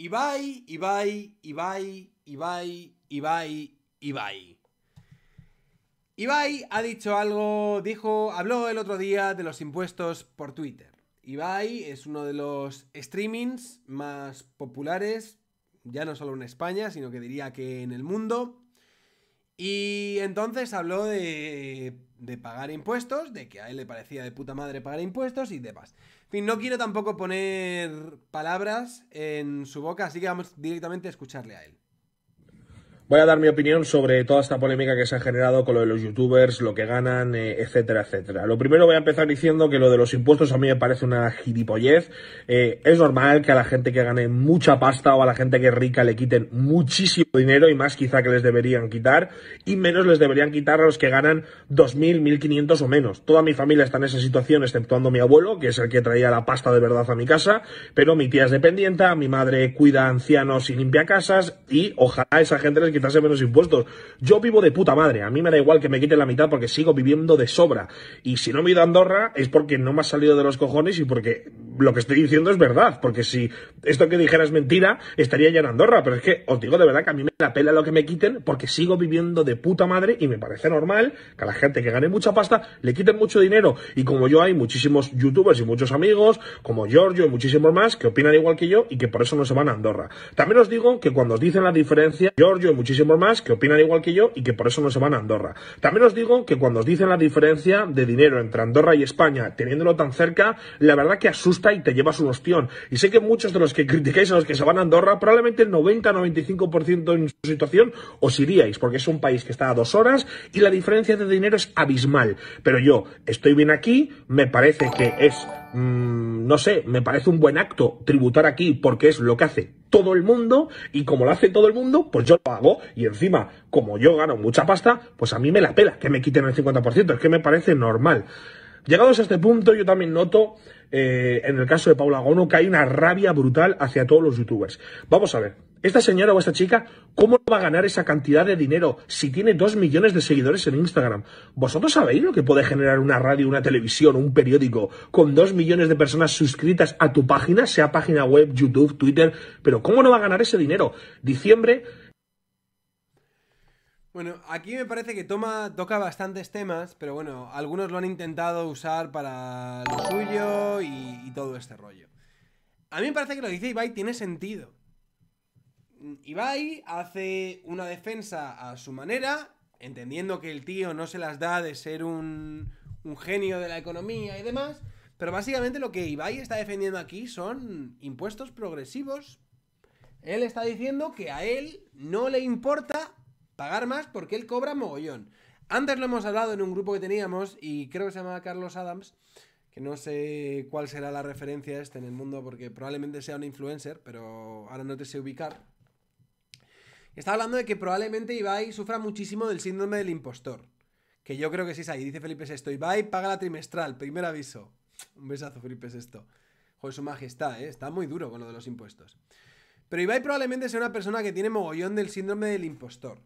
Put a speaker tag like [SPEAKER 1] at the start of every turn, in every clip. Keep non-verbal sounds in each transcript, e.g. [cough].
[SPEAKER 1] Ibai, Ibai, Ibai, Ibai, Ibai, Ibai. Ibai ha dicho algo, dijo, habló el otro día de los impuestos por Twitter. Ibai es uno de los streamings más populares, ya no solo en España, sino que diría que en el mundo. Y entonces habló de, de pagar impuestos, de que a él le parecía de puta madre pagar impuestos y demás fin, no quiero tampoco poner palabras en su boca, así que vamos directamente a escucharle a él.
[SPEAKER 2] Voy a dar mi opinión sobre toda esta polémica que se ha generado con lo de los youtubers, lo que ganan, eh, etcétera, etcétera. Lo primero voy a empezar diciendo que lo de los impuestos a mí me parece una gilipollez. Eh, es normal que a la gente que gane mucha pasta o a la gente que es rica le quiten muchísimo dinero y más quizá que les deberían quitar y menos les deberían quitar a los que ganan 2.000, 1.500 o menos. Toda mi familia está en esa situación, exceptuando mi abuelo, que es el que traía la pasta de verdad a mi casa, pero mi tía es dependiente, mi madre cuida ancianos y limpia casas y ojalá esa gente les quizás menos impuestos. Yo vivo de puta madre, a mí me da igual que me quiten la mitad porque sigo viviendo de sobra. Y si no me he ido a Andorra es porque no me ha salido de los cojones y porque lo que estoy diciendo es verdad. Porque si esto que dijera es mentira, estaría ya en Andorra. Pero es que os digo de verdad que a mí me da pela lo que me quiten porque sigo viviendo de puta madre y me parece normal que a la gente que gane mucha pasta le quiten mucho dinero. Y como yo hay muchísimos youtubers y muchos amigos, como Giorgio y muchísimos más, que opinan igual que yo y que por eso no se van a Andorra. También os digo que cuando os dicen la diferencia, Giorgio y muchísimos muchísimos más que opinan igual que yo y que por eso no se van a Andorra. También os digo que cuando os dicen la diferencia de dinero entre Andorra y España, teniéndolo tan cerca, la verdad que asusta y te llevas un ostión. Y sé que muchos de los que criticáis a los que se van a Andorra, probablemente el 90-95% en su situación os iríais, porque es un país que está a dos horas y la diferencia de dinero es abismal. Pero yo estoy bien aquí, me parece que es Mm, no sé, me parece un buen acto tributar aquí porque es lo que hace todo el mundo y como lo hace todo el mundo, pues yo lo hago y encima, como yo gano mucha pasta, pues a mí me la pela que me quiten el 50%, es que me parece normal. Llegados a este punto, yo también noto eh, en el caso de Paula Gono, que hay una rabia brutal hacia todos los youtubers. Vamos a ver, esta señora o esta chica, ¿cómo va a ganar esa cantidad de dinero si tiene dos millones de seguidores en Instagram? ¿Vosotros sabéis lo que puede generar una radio, una televisión, un periódico con dos millones de personas suscritas a tu página, sea página web, YouTube, Twitter? Pero ¿cómo no va a ganar ese dinero? Diciembre
[SPEAKER 1] bueno, aquí me parece que toma, toca bastantes temas, pero bueno, algunos lo han intentado usar para lo suyo y, todo este rollo. A mí me parece que lo dice Ibai tiene sentido. Ibai hace una defensa a su manera, entendiendo que el tío no se las da de ser un, un genio de la economía y demás, pero básicamente lo que Ibai está defendiendo aquí son impuestos progresivos. Él está diciendo que a él no le importa Pagar más porque él cobra mogollón. Antes lo hemos hablado en un grupo que teníamos y creo que se llamaba Carlos Adams, que no sé cuál será la referencia este en el mundo porque probablemente sea un influencer, pero ahora no te sé ubicar. Está hablando de que probablemente Ibai sufra muchísimo del síndrome del impostor. Que yo creo que sí es ahí. Dice Felipe Sexto, Ibai paga la trimestral, primer aviso. Un besazo, Felipe esto. Joder, su majestad, ¿eh? Está muy duro con lo de los impuestos. Pero Ibai probablemente sea una persona que tiene mogollón del síndrome del impostor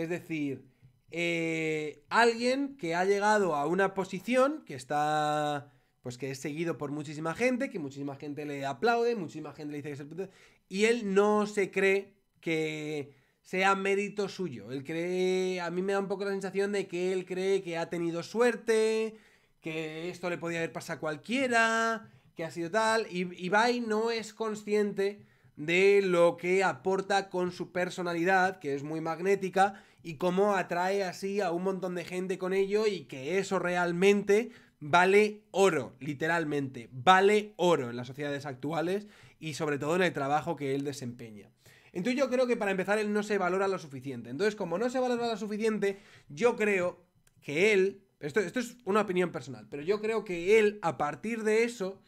[SPEAKER 1] es decir, eh, alguien que ha llegado a una posición que está, pues que es seguido por muchísima gente, que muchísima gente le aplaude, muchísima gente le dice que es el y él no se cree que sea mérito suyo. Él cree, a mí me da un poco la sensación de que él cree que ha tenido suerte, que esto le podía haber pasado a cualquiera, que ha sido tal, y bai no es consciente de lo que aporta con su personalidad, que es muy magnética, y cómo atrae así a un montón de gente con ello y que eso realmente vale oro, literalmente, vale oro en las sociedades actuales y sobre todo en el trabajo que él desempeña. Entonces yo creo que para empezar él no se valora lo suficiente. Entonces como no se valora lo suficiente, yo creo que él, esto, esto es una opinión personal, pero yo creo que él a partir de eso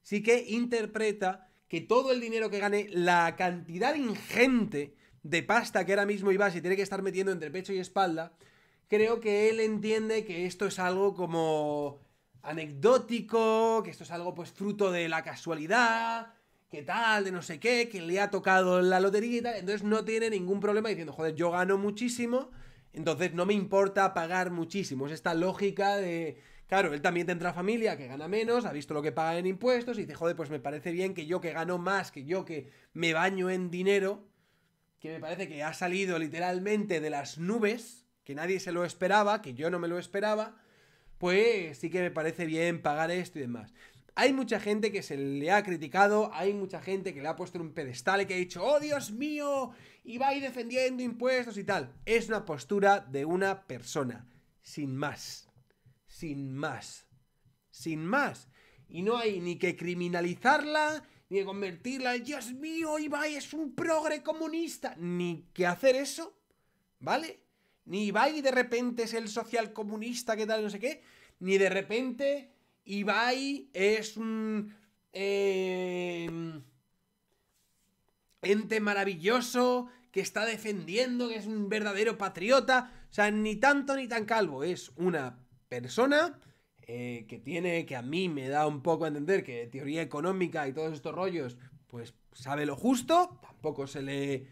[SPEAKER 1] sí que interpreta que todo el dinero que gane, la cantidad ingente de pasta que ahora mismo Ibas y tiene que estar metiendo entre pecho y espalda, creo que él entiende que esto es algo como anecdótico, que esto es algo pues fruto de la casualidad, que tal, de no sé qué, que le ha tocado la lotería y tal, entonces no tiene ningún problema diciendo, joder, yo gano muchísimo, entonces no me importa pagar muchísimo, es esta lógica de Claro, él también tendrá familia que gana menos, ha visto lo que paga en impuestos y dice, joder, pues me parece bien que yo que gano más, que yo que me baño en dinero, que me parece que ha salido literalmente de las nubes, que nadie se lo esperaba, que yo no me lo esperaba, pues sí que me parece bien pagar esto y demás. Hay mucha gente que se le ha criticado, hay mucha gente que le ha puesto en un pedestal y que ha dicho, oh Dios mío, y va a ir defendiendo impuestos y tal. Es una postura de una persona, sin más sin más. Sin más. Y no hay ni que criminalizarla, ni que convertirla en Dios mío, Ibai es un progre comunista. Ni que hacer eso, ¿vale? Ni Ibai de repente es el social comunista que tal, no sé qué. Ni de repente Ibai es un... Em, ente maravilloso que está defendiendo, que es un verdadero patriota. O sea, ni tanto ni tan calvo. Es una persona eh, que tiene, que a mí me da un poco a entender que teoría económica y todos estos rollos, pues sabe lo justo, tampoco se le...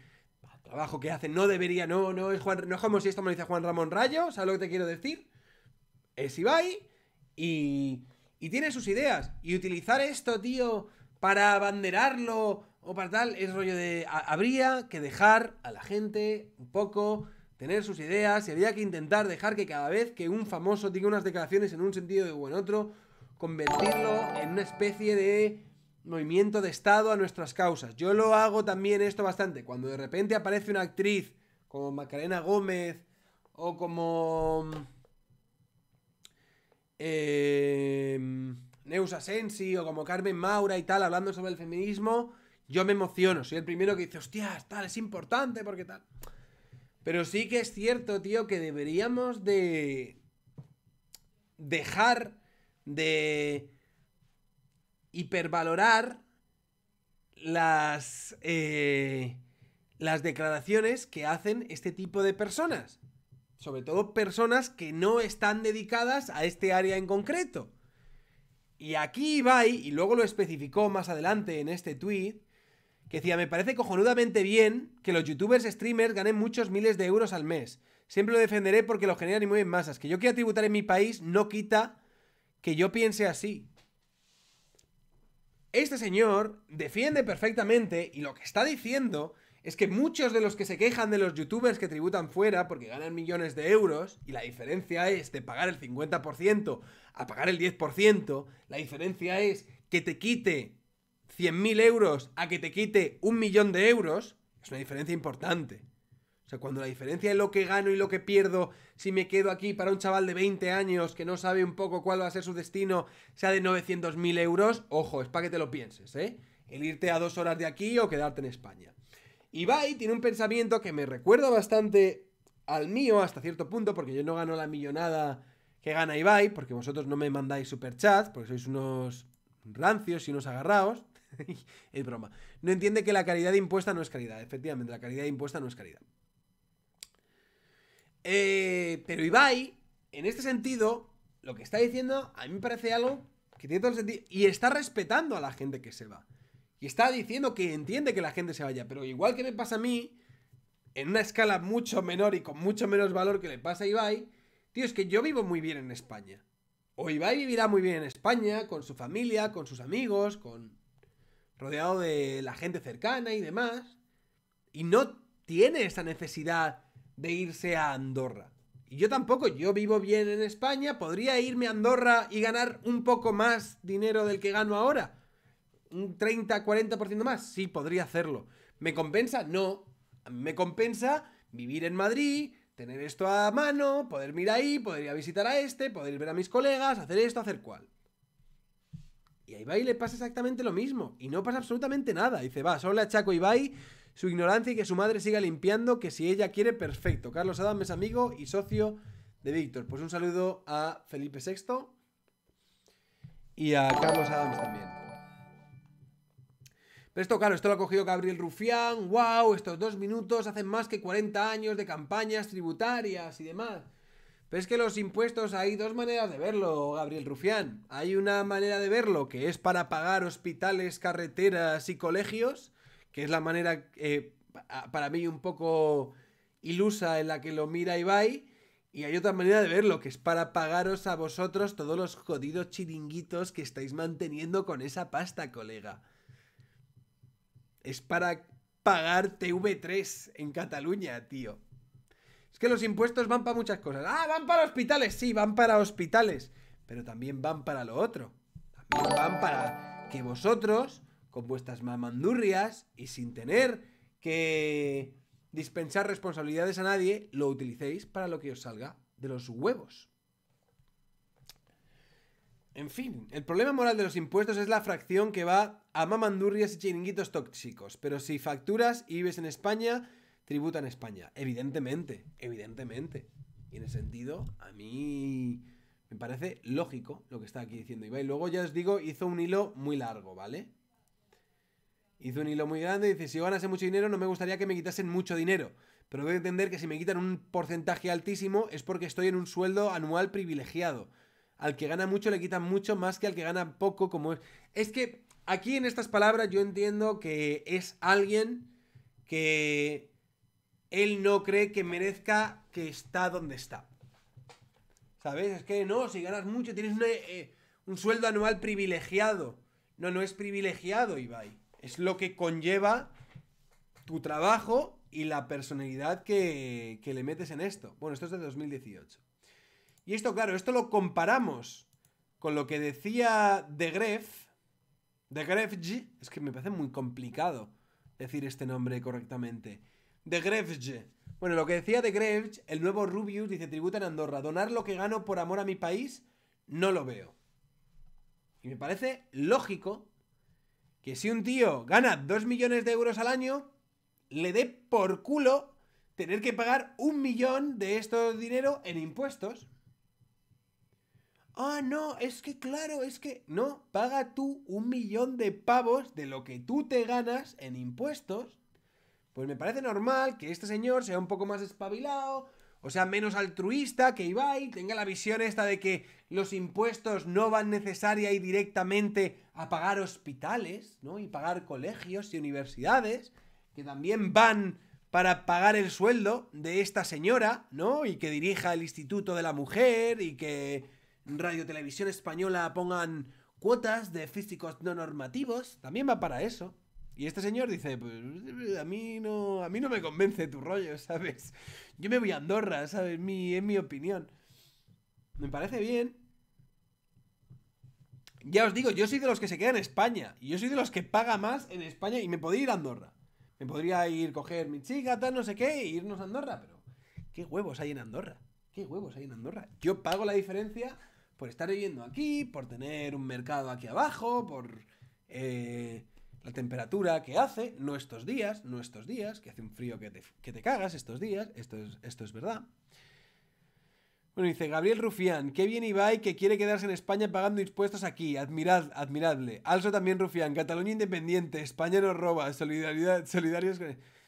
[SPEAKER 1] trabajo que hace no debería, no, no es Juan, no es como si esto me dice Juan Ramón Rayo, ¿sabes lo que te quiero decir? Es Ibai y, y tiene sus ideas. Y utilizar esto, tío, para abanderarlo o para tal, es rollo de... habría que dejar a la gente un poco tener sus ideas y había que intentar dejar que cada vez que un famoso diga unas declaraciones en un sentido o en otro, convertirlo en una especie de movimiento de Estado a nuestras causas. Yo lo hago también esto bastante. Cuando de repente aparece una actriz como Macarena Gómez o como... Eh, Neus Asensi o como Carmen Maura y tal, hablando sobre el feminismo, yo me emociono. Soy el primero que dice, hostias, tal, es importante porque tal. Pero sí que es cierto, tío, que deberíamos de dejar de hipervalorar las, eh, las declaraciones que hacen este tipo de personas. Sobre todo personas que no están dedicadas a este área en concreto. Y aquí va y luego lo especificó más adelante en este tweet, que decía, me parece cojonudamente bien que los youtubers streamers ganen muchos miles de euros al mes. Siempre lo defenderé porque lo generan y mueven masas. Que yo quiera tributar en mi país no quita que yo piense así. Este señor defiende perfectamente y lo que está diciendo es que muchos de los que se quejan de los youtubers que tributan fuera porque ganan millones de euros, y la diferencia es de pagar el 50% a pagar el 10%, la diferencia es que te quite 100.000 euros a que te quite un millón de euros, es una diferencia importante. O sea, cuando la diferencia de lo que gano y lo que pierdo, si me quedo aquí para un chaval de 20 años que no sabe un poco cuál va a ser su destino, sea de 900.000 euros, ojo, es para que te lo pienses, ¿eh? El irte a dos horas de aquí o quedarte en España. Ibai tiene un pensamiento que me recuerda bastante al mío hasta cierto punto, porque yo no gano la millonada que gana Ibai, porque vosotros no me mandáis superchats, porque sois unos rancios y unos agarrados. [laughs] es broma. No entiende que la caridad impuesta no es caridad. Efectivamente, la caridad impuesta no es caridad. Eh, pero Ibai, en este sentido, lo que está diciendo a mí me parece algo que tiene todo el sentido. Y está respetando a la gente que se va. Y está diciendo que entiende que la gente se vaya. Pero igual que me pasa a mí, en una escala mucho menor y con mucho menos valor que le pasa a Ibai, tío, es que yo vivo muy bien en España. O Ibai vivirá muy bien en España, con su familia, con sus amigos, con rodeado de la gente cercana y demás, y no tiene esa necesidad de irse a Andorra. Y yo tampoco, yo vivo bien en España, podría irme a Andorra y ganar un poco más dinero del que gano ahora. Un 30, 40% más, sí, podría hacerlo. ¿Me compensa? No. me compensa vivir en Madrid, tener esto a mano, poder ir ahí, poder ir a visitar a este, poder ir a ver a mis colegas, hacer esto, hacer cual. Y a Ibai le pasa exactamente lo mismo. Y no pasa absolutamente nada. Dice, va, solo le achaco a Ibai su ignorancia y que su madre siga limpiando, que si ella quiere, perfecto. Carlos Adams, es amigo y socio de Víctor. Pues un saludo a Felipe VI y a Carlos Adams también. Pero esto, claro, esto lo ha cogido Gabriel Rufián. ¡Wow! Estos dos minutos hacen más que 40 años de campañas tributarias y demás. Pero es que los impuestos hay dos maneras de verlo, Gabriel Rufián. Hay una manera de verlo que es para pagar hospitales, carreteras y colegios, que es la manera eh, para mí un poco ilusa en la que lo mira y Ibai. Y hay otra manera de verlo, que es para pagaros a vosotros todos los jodidos chiringuitos que estáis manteniendo con esa pasta, colega. Es para pagar TV3 en Cataluña, tío. Es que los impuestos van para muchas cosas. Ah, van para hospitales. Sí, van para hospitales. Pero también van para lo otro. También van para que vosotros, con vuestras mamandurrias y sin tener que dispensar responsabilidades a nadie, lo utilicéis para lo que os salga de los huevos. En fin, el problema moral de los impuestos es la fracción que va a mamandurrias y chiringuitos tóxicos. Pero si facturas y vives en España, tributa en España. Evidentemente, evidentemente. Y en ese sentido, a mí me parece lógico lo que está aquí diciendo Ibai. Luego ya os digo, hizo un hilo muy largo, ¿vale? Hizo un hilo muy grande y dice, si yo ganase mucho dinero, no me gustaría que me quitasen mucho dinero. Pero debo entender que si me quitan un porcentaje altísimo es porque estoy en un sueldo anual privilegiado. Al que gana mucho le quitan mucho más que al que gana poco, como es. Es que aquí en estas palabras yo entiendo que es alguien que él no cree que merezca que está donde está. ¿Sabes? Es que no, si ganas mucho, tienes eh, un sueldo anual privilegiado. No, no es privilegiado, Ibai. Es lo que conlleva tu trabajo y la personalidad que, le metes en esto. Bueno, esto es de 2018. Y esto, claro, esto lo comparamos con lo que decía De Greff. De Greff G. Es que me parece muy complicado decir este nombre correctamente de Grevge. Bueno, lo que decía de Grevge, el nuevo Rubius dice tributa en Andorra. Donar lo que gano por amor a mi país, no lo veo. Y me parece lógico que si un tío gana 2 millones de euros al año, le dé por culo tener que pagar un millón de estos dinero en impuestos. Ah, no, es que claro, es que no, paga tú un millón de pavos de lo que tú te ganas en impuestos pues me parece normal que este señor sea un poco más espabilado, o sea, menos altruista que Ibai, tenga la visión esta de que los impuestos no van necesaria y directamente a pagar hospitales, ¿no? Y pagar colegios y universidades, que también van para pagar el sueldo de esta señora, ¿no? Y que dirija el Instituto de la Mujer y que Radio Televisión Española pongan cuotas de físicos no normativos, también va para eso. Y este señor dice, pues a mí no, a mí no me convence tu rollo, [laughs] ¿sabes? Yo me voy a Andorra, ¿sabes? Mi, es mi opinión. Me parece bien. Ya os digo, yo soy de los que se queda en España. Y yo soy de los que paga más en España y me podría ir a Andorra. Me podría ir, coger mi chica, tal, no sé qué, e irnos a Andorra. Pero, ¿qué huevos hay en Andorra? ¿Qué huevos hay en Andorra? Yo pago la diferencia por estar viviendo aquí, por tener un mercado aquí abajo, por... Eh, la temperatura que hace, no estos días, no estos días, que hace un frío que te, cagas estos días, esto es, esto es verdad. Bueno, dice Gabriel Rufián, qué bien Ibai que quiere quedarse en España pagando impuestos aquí. Admirad, admiradle. Also también Rufián, Cataluña independiente, España nos roba, solidaridad, solidarios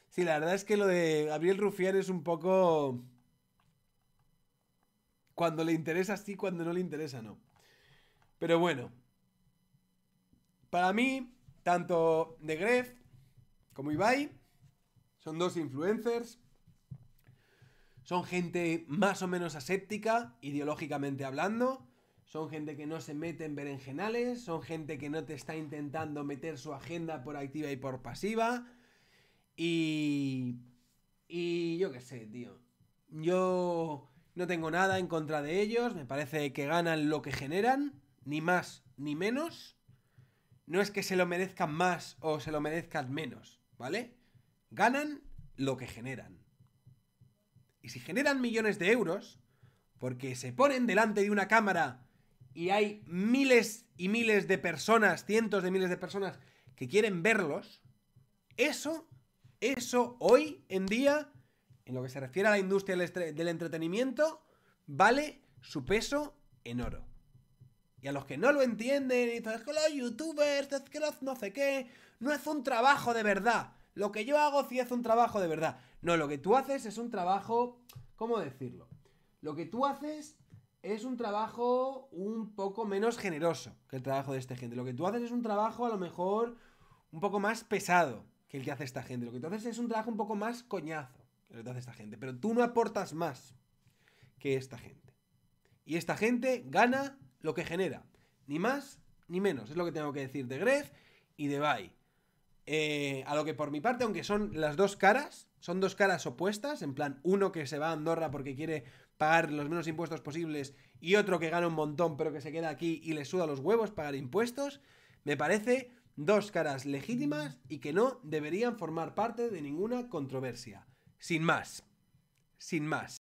[SPEAKER 1] Sí, la verdad es que lo de Gabriel Rufián es un poco... Cuando le interesa sí, cuando no le interesa no. Pero bueno. Para mí, tanto de Gref como Ibai son dos influencers. Son gente más o menos aséptica, ideológicamente hablando. Son gente que no se mete en berenjenales. Son gente que no te está intentando meter su agenda por activa y por pasiva. Y. Y yo qué sé, tío. Yo no tengo nada en contra de ellos. Me parece que ganan lo que generan. Ni más ni menos no es que se lo merezcan más o se lo merezcan menos, ¿vale? Ganan lo que generan. Y si generan millones de euros, porque se ponen delante de una cámara y hay miles y miles de personas, cientos de miles de personas que quieren verlos, eso, eso hoy en día, en lo que se refiere a la industria del entretenimiento, vale su peso en oro a los que no lo entienden, y es que los youtubers, es que los no sé qué, no es un trabajo de verdad. Lo que yo hago sí es un trabajo de verdad. No, lo que tú haces es un trabajo, ¿cómo decirlo? Lo que tú haces es un trabajo un poco menos generoso que el trabajo de esta gente. Lo que tú haces es un trabajo a lo mejor un poco más pesado que el que hace esta gente. Lo que tú haces es un trabajo un poco más coñazo que lo que hace esta gente. Pero tú no aportas más que esta gente. Y esta gente gana lo que genera. Ni más ni menos. Es lo que tengo que decir de Gref y de Bay. Eh, a lo que por mi parte, aunque son las dos caras, son dos caras opuestas, en plan, uno que se va a Andorra porque quiere pagar los menos impuestos posibles y otro que gana un montón pero que se queda aquí y le suda los huevos pagar impuestos, me parece dos caras legítimas y que no deberían formar parte de ninguna controversia. Sin más. Sin más.